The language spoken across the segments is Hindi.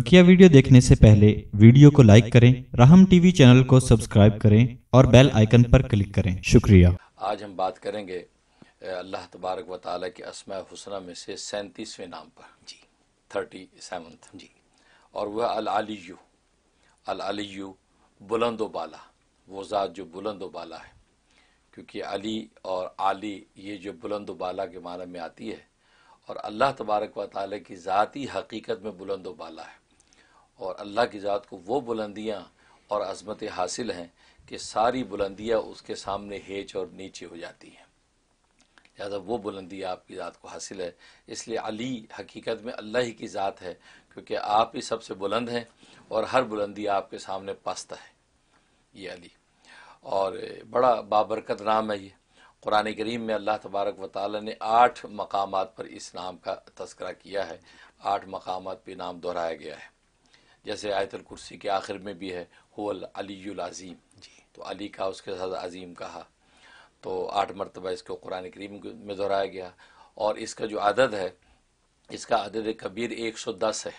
बकिया वीडियो देखने से पहले वीडियो को लाइक करें राहम टीवी चैनल को सब्सक्राइब करें और बेल आइकन पर क्लिक करें शुक्रिया आज हम बात करेंगे अल्लाह तबारक व ताली के असमा हुसना में से सैंतीसवें नाम पर जी थर्टी सेवन जी और वह अलालीयू अलालीयू बुलंद बाला वो ज़ात जो बुलंद बाला है क्योंकि अली और आली ये जो बुलंद बाला के माना में आती है और अल्लाह तबारक व की ज़ाती हकीकत में बुलंद बाला है और अल्लाह की ज़ात को वो बुलंदियाँ और अजमतें हासिल हैं कि सारी बुलंदियाँ उसके सामने हेच और नीचे हो जाती हैं लिहाजा वो बुलंदी आपकी ज़ात को हासिल है इसलिए अली हकीकत में अल्लाह ही की ज़ात है क्योंकि आप ही सबसे बुलंद हैं और हर बुलंदी आपके सामने पस्त है ये अली और बड़ा बाबरकत नाम है ये कुरान करीम में अल्लाह तबारक व ताली ने आठ मकाम पर इस नाम का तस्करा किया है आठ मकाम पर नाम दोहराया गया है जैसे आयतल कुर्सी के आखिर में भी है हुल अलील अज़ीम जी तो अली का उसके साथ अज़ीम कहा तो आठ मरतबा इसको कुरान करीम में दोहराया गया और इसका जो आदद है इसका आदद कबीर एक सौ दस है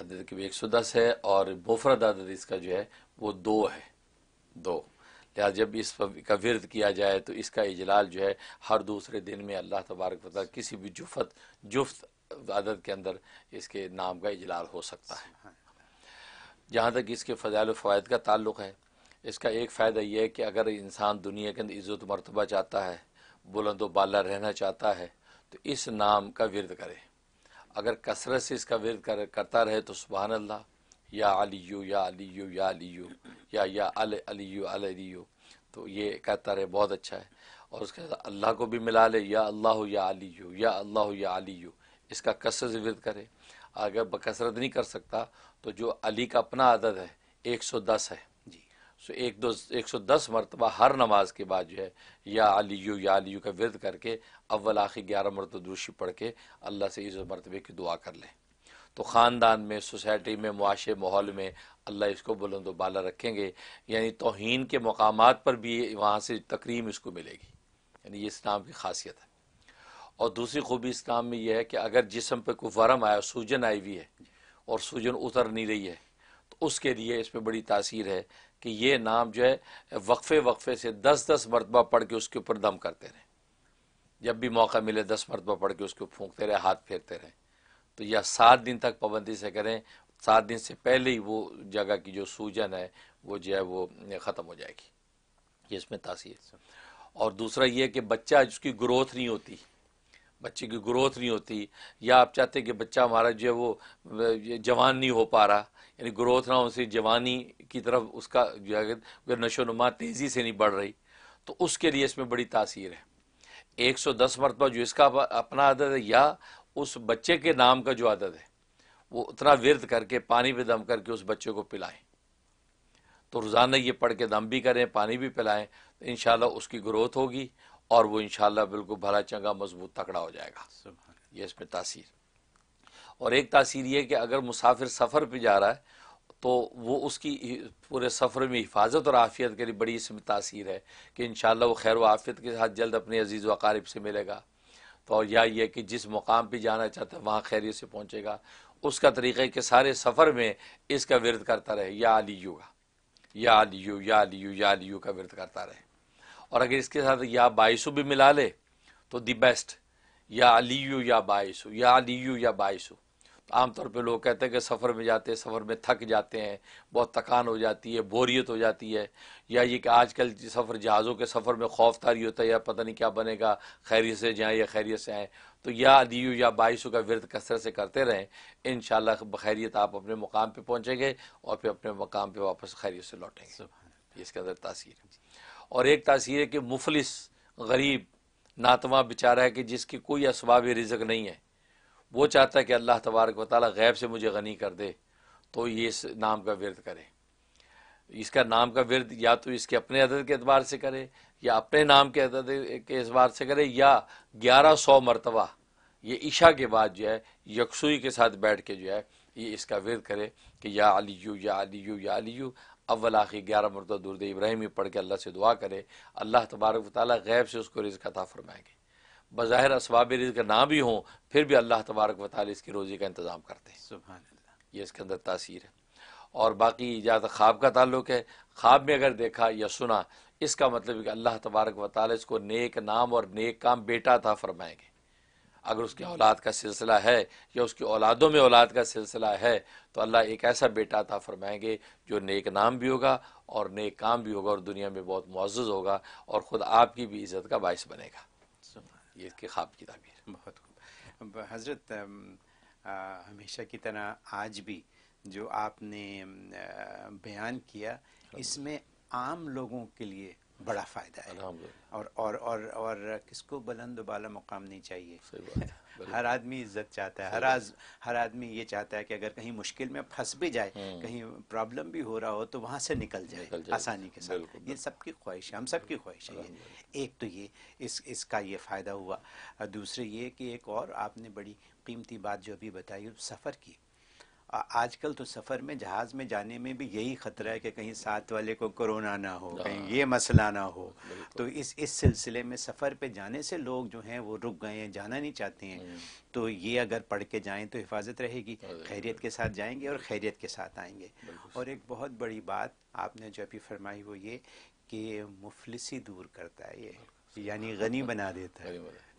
आदद कबीर एक सौ दस है और मुफरद आदद इसका जो है वो दो है दो लिहाजा जब इस का विरद किया जाए तो इसका इजलाल जो है हर दूसरे दिन में अल्लाह तबारक वाली किसी भी जुफत जुफ्त अदद के अंदर इसके नाम का इजलाल हो सकता है हाँ। जहाँ तक इसके फ़जायल फ़वाद का ताल्लुक है इसका एक फ़ायदा यह है कि अगर इंसान दुनिया के अंदर इज़्ज़त मरतबा चाहता है बुलंद बाला रहना चाहता है तो इस नाम का वर्द करे अगर कसरत से इसका विरद कर, करता रहे तो सुबहान अल्लाह या अली अलीयू या अलीयू या अलीयू या या अल अलीयू अल अलीयू तो ये कहता रहे बहुत अच्छा है और उसके साथ अल्लाह को भी मिला ले या अल्लाह या अली अलीयू या अल्लाह या अलीयू इसका कसरत विरद करे अगर बकसरत नहीं कर सकता तो जो अली का अपना आदत है एक सौ दस है जी सो एक दो एक सौ दस मरतबा हर नमाज के बाद जो है या यू या यू का विरद करके अव्वल आखिर ग्यारह मरतदूशी पढ़ के अल्लाह से इस मरतबे की दुआ कर लें तो ख़ानदान में सोसाइटी में मुआशे माहौल में अल्लाह इसको बुलंद बाला रखेंगे यानी तोहन के मकाम पर भी वहाँ से तकरीम इसको मिलेगी यानी ये इस्लाम की खासियत है और दूसरी खूबी इस काम में यह है कि अगर जिसम पे कोई वरम आया सूजन आई हुई है और सूजन उतर नहीं रही है तो उसके लिए इसमें बड़ी तासीर है कि ये नाम जो है वक्फ़े वक्फ़े से दस दस मरतबा पढ़ के उसके ऊपर दम करते रहें जब भी मौका मिले दस मरतबा पढ़ के ऊपर फूँकते रहें हाथ फेरते रहें तो यह सात दिन तक पाबंदी से करें सात दिन से पहले ही वो जगह की जो सूजन है वो जो है वो ख़त्म हो जाएगी ये इसमें तासीर और दूसरा ये कि बच्चा जिसकी ग्रोथ नहीं होती बच्चे की ग्रोथ नहीं होती या आप चाहते कि बच्चा हमारा जो है वो जवान नहीं हो पा रहा यानी ग्रोथ ना उसे जवानी की तरफ उसका जो है नशो नुमा तेज़ी से नहीं बढ़ रही तो उसके लिए इसमें बड़ी तासीर है एक सौ दस मरतबा जो इसका अपना आदत है या उस बच्चे के नाम का जो आदत है वो उतना विरत करके पानी पर दम करके उस बच्चे को पिलाएं तो रोज़ाना ये पढ़ के दम भी करें पानी भी पिलाएं तो इन उसकी ग्रोथ होगी और वो इनशाला बिल्कुल भला चंगा मजबूत तकड़ा हो जाएगा ये इसमें पर तासीर और एक तासीर ये कि अगर मुसाफिर सफ़र पर जा रहा है तो वो उसकी पूरे सफ़र में हिफाजत और आफ़ियत के लिए बड़ी इसमें तासीर है कि इन वो खैर व आफ़ियत के साथ जल्द अपने अजीज़ वक़ारब से मिलेगा तो या ये कि जिस मुकाम पर जाना चाहता है वहाँ खैरियत से पहुँचेगा उसका तरीक़े के सारे सफ़र में इसका विरद करता रहे या अलीयू युगा या यू या अलीयू या यू का विरद करता रहे और अगर इसके साथ या बाईसु भी मिला ले तो दी बेस्ट या अलीयू या बाईसु या अलीयू या बाईसु तो आमतौर पे लोग कहते हैं कि सफ़र में जाते हैं सफ़र में थक जाते हैं बहुत थकान हो जाती है बोरियत हो जाती है या ये कि आजकल सफ़र जहाज़ों के सफ़र में खौफ तारी होता है या पता नहीं क्या बनेगा खैरियत से जाएँ या खैरियत से आएँ तो या अलीयू या बाईसु का विरद कसर से करते रहें इन बखैरियत आप अपने मुकाम पर पहुँचेंगे और फिर अपने मकाम पर वापस खैरियत से लौटेंगे इसके अंदर तासीर है और एक तासीर है कि मुफलिस गरीब नातवा बेचारा है कि जिसकी कोई असबाब रिजक नहीं है वो चाहता है कि अल्लाह तबारक वाली गैब से मुझे गनी कर दे तो ये इस नाम का विरद करे इसका नाम का विरद या तो इसके अपने अदद के अतबार से करे या अपने नाम के अदद के अतबार से करे या ग्यारह सौ मरतबा ये ईशा के बाद जो है यकसुई के साथ बैठ के जो है ये इसका विरद करे कि या अली या अली या अली अव्वल आखिर ग्यारह मरतब दुरद इब्राहिमी पढ़ के अल्लाह से दुआ करे अल्लाह तबारक वाली गैब से उसको रिज़ अता फरमाएंगे बज़ाहिर इसबाब रिज़ ना भी हों फिर भी अल्लाह तबारक वाली इसकी रोज़ी का इंतज़ाम करते हैं सुबह ये इसके अंदर तासीर है और बाकी ज्यादा तो ख्वाब का ताल्लुक है ख्वाब में अगर देखा या सुना इसका मतलब कि अल्लाह तबारक वाली इसको नेक नाम और नेक काम बेटा था फरमाएंगे अगर उसकी औलाद का सिलसिला है या उसकी औलादों में औलाद का सिलसिला है तो अल्लाह एक ऐसा बेटा था फरमाएंगे जो नेक नाम भी होगा और नेक काम भी होगा और दुनिया में बहुत मुआज़ होगा और ख़ुद आपकी भी इज़्ज़त का बायस बनेगा ये इसके ख्वाब की तबीर बहुत हज़रत हमेशा की तरह आज भी जो आपने बयान किया हाँ। इसमें आम लोगों के लिए बड़ा फ़ायदा है और और और और किसको बुलंद बाला मुकाम नहीं चाहिए हर आदमी इज्जत चाहता है हर आज हर आदमी ये चाहता है कि अगर कहीं मुश्किल में फंस भी जाए हम्म। कहीं प्रॉब्लम भी हो रहा हो तो वहाँ से निकल जाए, निकल जाए। आसानी के साथ ये सबकी ख्वाहिश है हम सबकी ख्वाहिश है ये एक तो ये इस इसका ये फ़ायदा हुआ दूसरे ये कि एक और आपने बड़ी कीमती बात जो अभी बताई सफ़र की आजकल तो सफर में जहाज में जाने में भी यही खतरा है कि कहीं साथ वाले को कोरोना ना हो हाँ। कहीं ये मसला ना हो तो इस इस सिलसिले में सफर पे जाने से लोग जो हैं वो रुक गए हैं जाना नहीं चाहते हैं हम्म। तो ये अगर पढ़ के जाएं तो हिफाजत रहेगी हाँ, खैरियत के साथ जाएंगे और खैरियत के साथ आएंगे और एक बहुत बड़ी बात आपने जो अभी फरमाई वो ये कि मुफलिसी दूर करता है ये यानी गनी बना देता है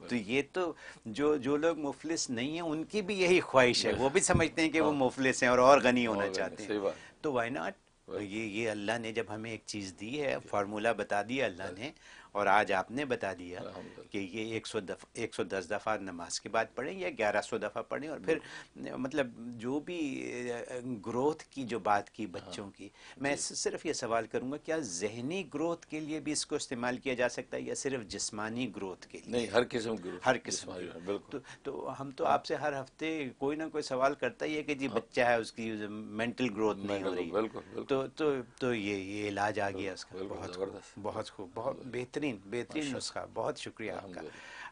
तो ये तो जो जो लोग मुफलिस नहीं है उनकी भी यही ख्वाहिश है वो भी समझते हैं कि वो हाँ। मुफलिस हैं और और गनी होना चाहते हैं तो वाई नॉट ये ये अल्लाह ने जब हमें एक चीज़ दी है फार्मूला बता दिया अल्लाह ने और आज आपने बता दिया कि ये एक सौ दफा एक सौ दस दफ़ा नमाज के बाद पढ़ें या ग्यारह सौ दफ़ा पढ़ें और फिर मतलब जो भी ग्रोथ की जो बात की हाँ। बच्चों की मैं सिर्फ ये सवाल करूँगा क्या जहनी ग्रोथ के लिए भी इसको इस्तेमाल किया जा सकता है या सिर्फ जिसमानी ग्रोथ के लिए नहीं हर किस्म की हर किस्म तो, तो हम तो आपसे हर हफ्ते कोई ना कोई सवाल करता ही है कि जी हाँ। बच्चा है उसकी मेंटल ग्रोथ नहीं हो रही तो, तो तो ये ये इलाज आ गया उसका बहुत बहुत खूब बहुत बेहतरीन बेहतरीन बेहतरीन नुस्खा बहुत शुक्रिया आपका